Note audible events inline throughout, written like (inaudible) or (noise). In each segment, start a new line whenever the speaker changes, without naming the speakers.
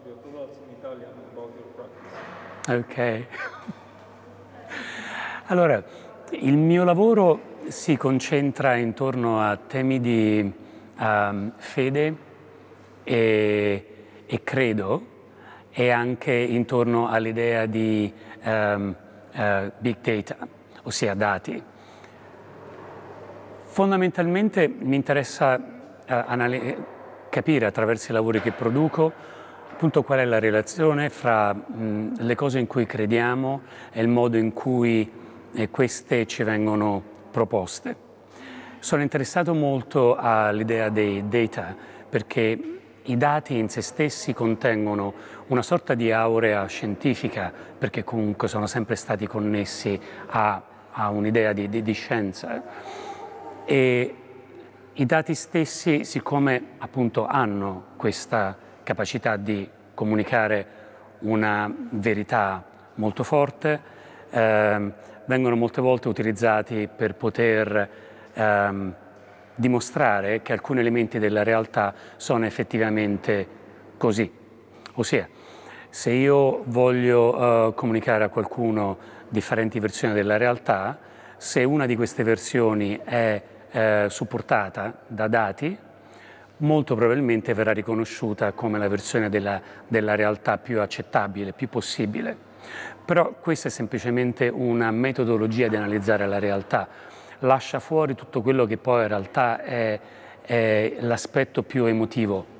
Fabio, two words in Italian about your practice. Ok. allora, il mio lavoro si concentra intorno a temi di um, fede e, e, credo e anche intorno all'idea di um, uh, big data, ossia dati. Fondamentalmente mi interessa uh, capire attraverso i lavori che produco appunto qual è la relazione fra mh, le cose in cui crediamo e il modo in cui eh, queste ci vengono proposte. Sono interessato molto all'idea dei data perché i dati in se stessi contengono una sorta di aurea scientifica perché comunque sono sempre stati connessi a, a un'idea di, di, di scienza e i dati stessi siccome appunto hanno questa capacità di comunicare una verità molto forte, eh, vengono molte volte utilizzati per poter ehm, dimostrare che alcuni elementi della realtà sono effettivamente così. Ossia, se io voglio eh, comunicare a qualcuno differenti versioni della realtà, se una di queste versioni è eh, supportata da dati, molto probabilmente verrà riconosciuta come la versione della, della realtà più accettabile, più possibile. Però questa è semplicemente una metodologia di analizzare la realtà, lascia fuori tutto quello che poi in realtà è, è l'aspetto più emotivo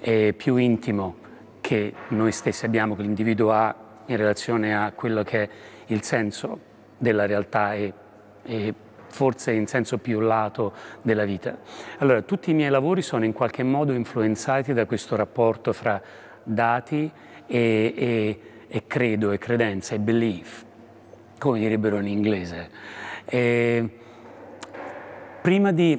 e più intimo che noi stessi abbiamo, che l'individuo ha in relazione a quello che è il senso della realtà e, e forse in senso più lato della vita. Allora, tutti i miei lavori sono in qualche modo influenzati da questo rapporto fra dati e, e, e credo e credenza e belief, come direbbero in inglese. E, Prima di,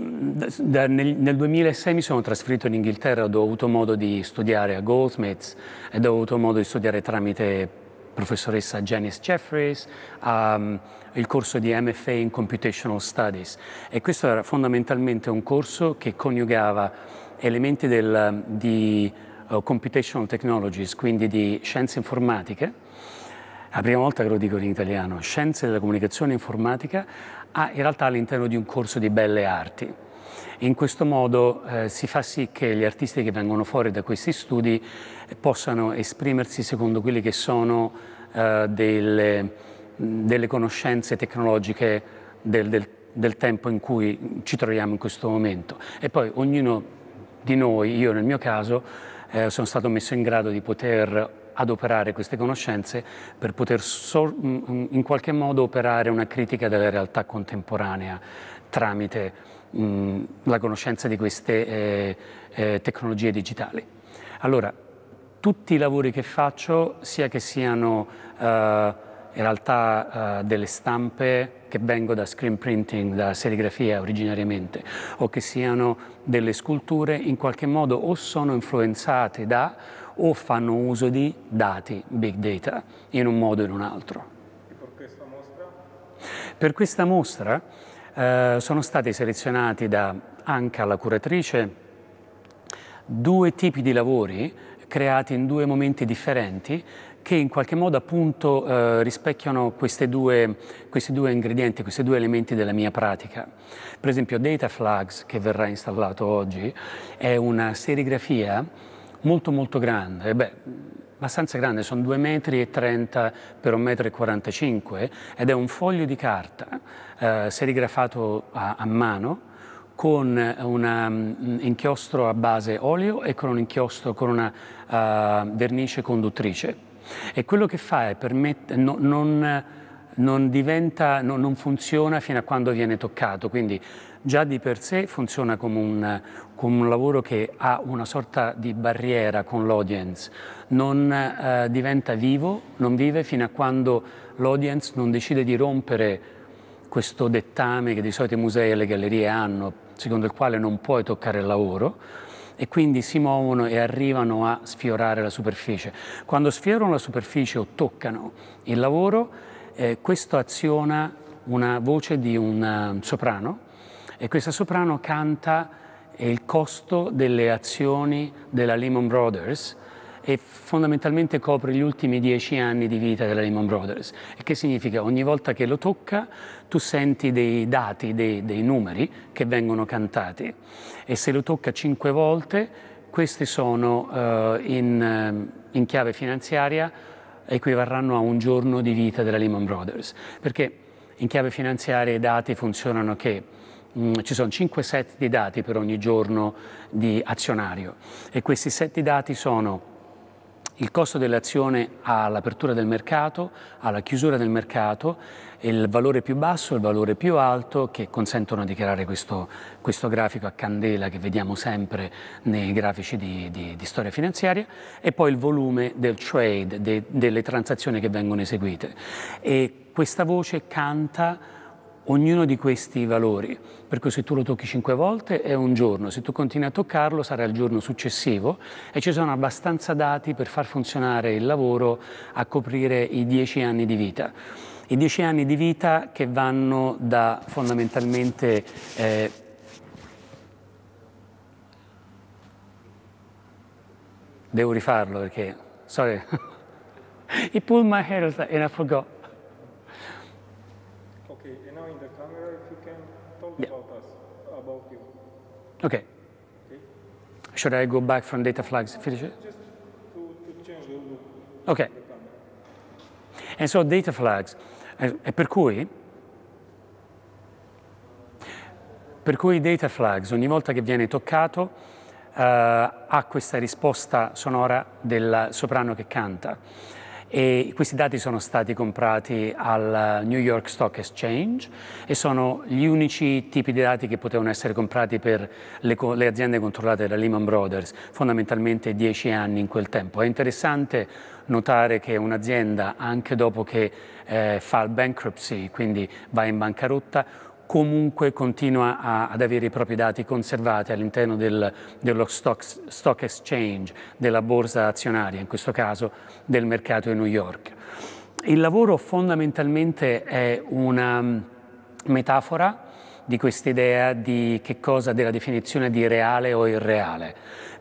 da, nel, nel, 2006 mi sono trasferito in Inghilterra, ho avuto modo di studiare a Goldsmiths ed ho avuto modo di studiare tramite professoressa Janice Jeffries, um, il corso di MFA in Computational Studies e questo era fondamentalmente un corso che coniugava elementi del, di uh, Computational Technologies, quindi di scienze informatiche, la prima volta che lo dico in italiano, scienze della comunicazione informatica, a, in realtà all'interno di un corso di belle arti e in questo modo eh, si fa sì che gli artisti che vengono fuori da questi studi possano esprimersi secondo quelli che sono eh, delle, delle, conoscenze tecnologiche del, del, del tempo in cui ci troviamo in questo momento. E poi ognuno di noi, io nel mio caso, eh, sono stato messo in grado di poter adoperare queste conoscenze per poter in qualche modo operare una critica della realtà contemporanea tramite la conoscenza di queste eh, eh, tecnologie digitali. Allora, tutti i lavori che faccio, sia che siano eh, in realtà eh, delle stampe che vengo da screen printing, da serigrafia originariamente, o che siano delle sculture, in qualche modo o sono influenzate da o fanno uso di dati, big data, in un modo o in un altro. E per questa mostra? Per questa mostra eh, sono stati selezionati da Anca, la curatrice, due tipi di lavori creati in due momenti differenti che in qualche modo appunto eh, rispecchiano due, questi due ingredienti, questi due elementi della mia pratica. Per esempio Data Flags, che verrà installato oggi, è una serigrafia molto molto grande. Beh, abbastanza grande, sono 2,30 metri per 1,45 m ed è un foglio di carta eh, serigrafato a, a mano con un mm, inchiostro a base olio e con un inchiostro con una uh, vernice conduttrice. E quello che fa è permettere, no, non non, diventa, no, non funziona fino a quando viene toccato, quindi già di per sé funziona come un, come un lavoro che ha una sorta di barriera con l'audience, non eh, diventa vivo, non vive fino a quando l'audience non decide di rompere questo dettame che di solito i musei e le gallerie hanno, secondo il quale non puoi toccare il lavoro, e quindi si muovono e arrivano a sfiorare la superficie. Quando sfiorano la superficie o toccano il lavoro, eh, questo aziona una voce di un ehm, soprano e questa soprano canta il costo delle azioni della Lehman Brothers e fondamentalmente copre gli ultimi dieci anni di vita della Lehman Brothers. E che significa? Ogni volta che lo tocca tu senti dei dati, dei, dei numeri che vengono cantati e se lo tocca cinque volte questi sono uh, in, ehm, in chiave finanziaria equivarranno a un giorno di vita della Lehman Brothers, perché in chiave finanziaria i dati funzionano che mh, mm, ci sono 5 set di dati per ogni giorno di azionario e questi set di dati sono il costo dell'azione all'apertura del mercato, alla chiusura del mercato, il valore più basso e il valore più alto che consentono di creare questo, questo grafico a candela che vediamo sempre nei grafici di, di, di storia finanziaria e poi il volume del trade, de, delle transazioni che vengono eseguite. E questa voce canta ognuno di questi valori, per cui se tu lo tocchi cinque volte è un giorno, se tu continui a toccarlo sarà il giorno successivo e ci sono abbastanza dati per far funzionare il lavoro a coprire i dieci anni di vita i dieci anni di vita che vanno da fondamentalmente eh, devo rifarlo perché sorry (laughs) he pulled my hair and I forgot okay and now in the camera if you can talk yeah. about us about you okay. okay should I go back from data flags finish it just to, to change the look okay and so data flags e per cui, per cui i data flags, ogni volta che viene toccato, eh, ha questa risposta sonora del soprano che canta e questi dati sono stati comprati al New York Stock Exchange e sono gli unici tipi di dati che potevano essere comprati per le, le aziende controllate da Lehman Brothers, fondamentalmente 10 anni in quel tempo. È interessante notare che un'azienda, anche dopo che eh, fa il bankruptcy, quindi va in bancarotta, comunque continua a, ad avere i propri dati conservati all'interno del, dello stock, stock exchange, della borsa azionaria, in questo caso del mercato di New York. Il lavoro fondamentalmente è una mm, metafora di questa idea di che cosa della definizione di reale o irreale.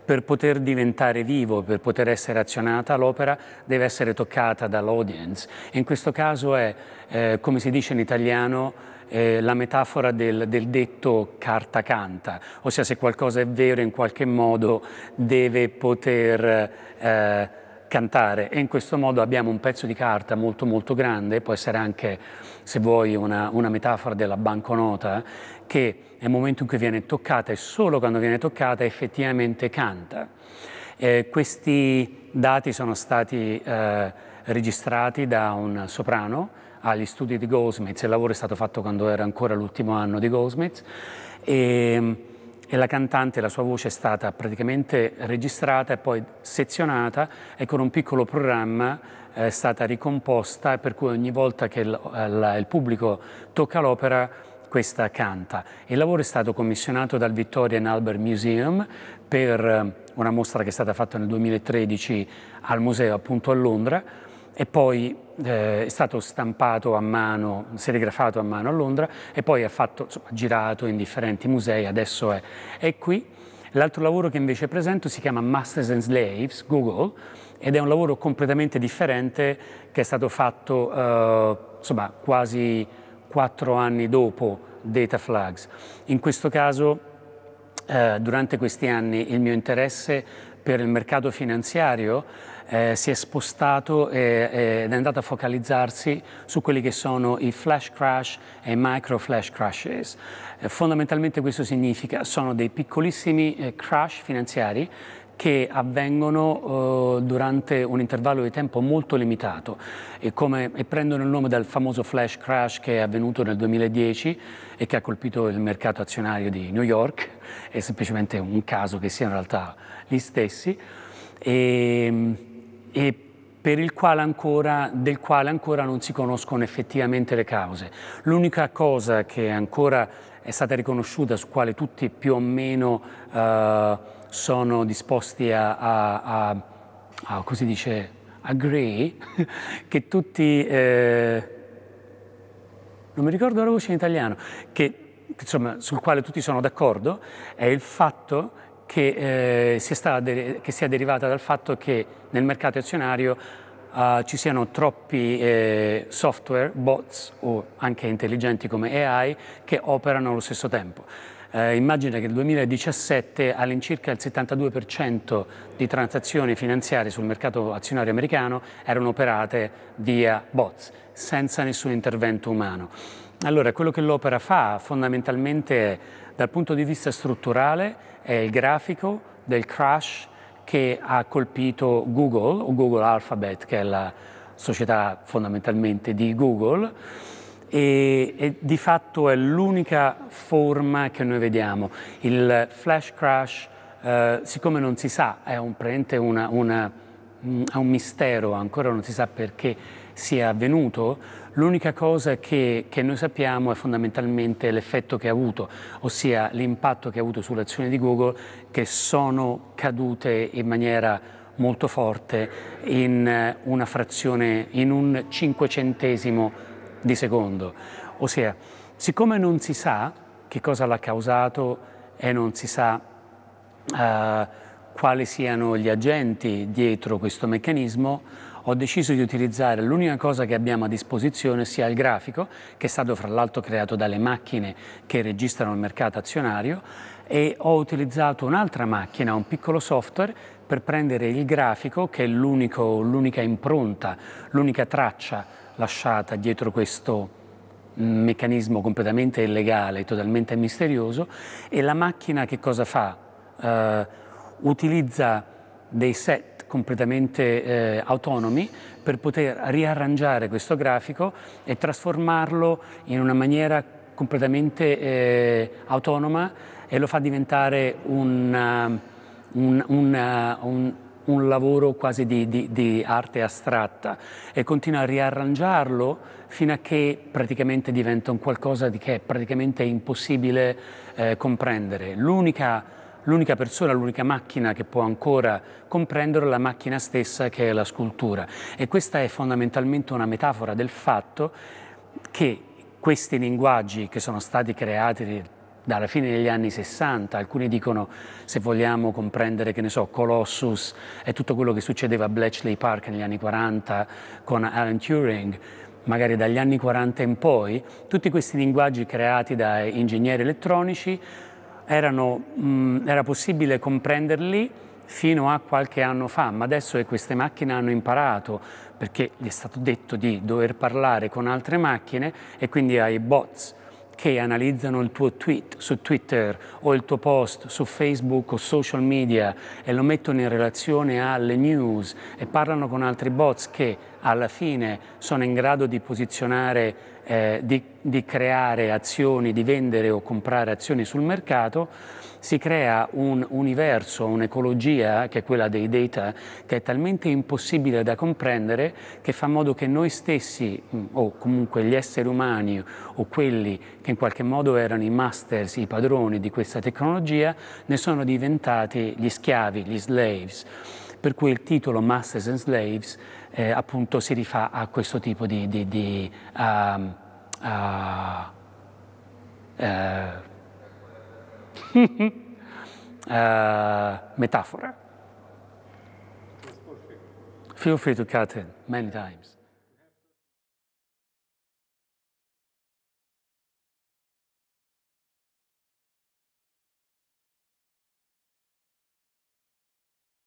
Per poter diventare vivo, per poter essere azionata, l'opera deve essere toccata dall'audience. In questo caso è, eh, come si dice in italiano, eh, la metafora del, del, detto carta canta, ossia se qualcosa è vero in qualche modo deve poter eh, cantare e in questo modo abbiamo un pezzo di carta molto molto grande, può essere anche se vuoi una, una, metafora della banconota che nel momento in cui viene toccata e solo quando viene toccata effettivamente canta. Eh, questi dati sono stati eh, registrati da un soprano agli studi di Goldsmiths, il lavoro è stato fatto quando era ancora l'ultimo anno di Goldsmiths e, ehm, e, la cantante, la sua voce è stata praticamente registrata e poi sezionata e con un piccolo programma eh, è stata ricomposta per cui ogni volta che il, il, il pubblico tocca l'opera questa canta. Il lavoro è stato commissionato dal Victorian Albert Museum per eh, una mostra che è stata fatta nel 2013 al museo appunto a Londra e poi eh, è stato stampato a mano, serigrafato a mano a Londra e poi ha fatto, insomma, girato in differenti musei, adesso è, è qui. L'altro lavoro che invece presento si chiama Masters and Slaves, Google, ed è un lavoro completamente differente che è stato fatto eh, insomma, quasi quattro anni dopo Data Flags. In questo caso, eh, durante questi anni, il mio interesse per il mercato finanziario eh, si è spostato ed è andato a focalizzarsi su quelli che sono i flash crash e i micro flash crashes. Eh, fondamentalmente questo significa sono dei piccolissimi eh, crash finanziari che avvengono eh, durante un intervallo di tempo molto limitato e, come, e, prendono il nome dal famoso flash crash che è avvenuto nel 2010 e che ha colpito il mercato azionario di New York, è semplicemente un caso che siano in realtà gli stessi. E, ehm, e quale ancora, del quale ancora non si conoscono effettivamente le cause. L'unica cosa che ancora è stata riconosciuta, su quale tutti più o meno eh, sono disposti a, a, a, a, così dice, agree, (laughs) che tutti... Eh, non mi ricordo la voce in italiano, che, insomma, sul quale tutti sono d'accordo, è il fatto che, eh, sia che, sia derivata dal fatto che nel mercato azionario eh, ci siano troppi eh, software, bots o anche intelligenti come AI che operano allo stesso tempo. Eh, immagina che nel 2017 all'incirca il 72% di transazioni finanziarie sul mercato azionario americano erano operate via bots, senza nessun intervento umano. Allora, quello che l'opera fa fondamentalmente è dal punto di vista strutturale è il grafico del crash che ha colpito Google o Google Alphabet, che è la società fondamentalmente di Google, e, e di fatto è l'unica forma che noi vediamo. Il flash crash, eh, siccome non si sa, è un, una, una, mh, mm, è un mistero, ancora non si sa perché sia avvenuto, L'unica cosa che, che, noi sappiamo è fondamentalmente l'effetto che ha avuto, ossia l'impatto che ha avuto sull'azione di Google, che sono cadute in maniera molto forte in eh, una frazione, in un cinquecentesimo di secondo. Ossia, siccome non si sa che cosa l'ha causato e non si sa uh, quali siano gli agenti dietro questo meccanismo, ho deciso di utilizzare l'unica cosa che abbiamo a disposizione, sia il grafico, che è stato fra l'altro creato dalle macchine che registrano il mercato azionario, e ho utilizzato un'altra macchina, un piccolo software, per prendere il grafico, che è l'unica impronta, l'unica traccia lasciata dietro questo meccanismo completamente illegale, totalmente misterioso, e la macchina che cosa fa? Uh, utilizza dei set completamente eh, autonomi per poter riarrangiare questo grafico e trasformarlo in una maniera completamente eh, autonoma e lo fa diventare un, eh, un, un, eh, un un lavoro quasi di, di, di, arte astratta e continua a riarrangiarlo fino a che praticamente diventa un qualcosa di che è praticamente impossibile eh, comprendere. L'unica l'unica persona, l'unica macchina che può ancora comprendere la macchina stessa che è la scultura. E questa è fondamentalmente una metafora del fatto che questi linguaggi che sono stati creati dalla fine degli anni 60, alcuni dicono se vogliamo comprendere, che ne so, Colossus e tutto quello che succedeva a Bletchley Park negli anni 40 con Alan Turing, magari dagli anni 40 in poi, tutti questi linguaggi creati da ingegneri elettronici erano, mh, mm, era possibile comprenderli fino a qualche anno fa, ma adesso queste macchine hanno imparato, perché gli è stato detto di dover parlare con altre macchine e quindi hai bots che analizzano il tuo tweet su Twitter o il tuo post su Facebook o social media e lo mettono in relazione alle news e parlano con altri bots che alla fine sono in grado di posizionare eh, di, di creare azioni, di vendere o comprare azioni sul mercato, si crea un universo, un'ecologia, che è quella dei data, che è talmente impossibile da comprendere che fa in modo che noi stessi, mm, o comunque gli esseri umani, o quelli che in qualche modo erano i masters, i padroni di questa tecnologia, ne sono diventati gli schiavi, gli slaves per cui il titolo Masters and Slaves eh, appunto si rifà a questo tipo di, di, di um, uh, uh, uh, metafora. Feel free to cut in many times.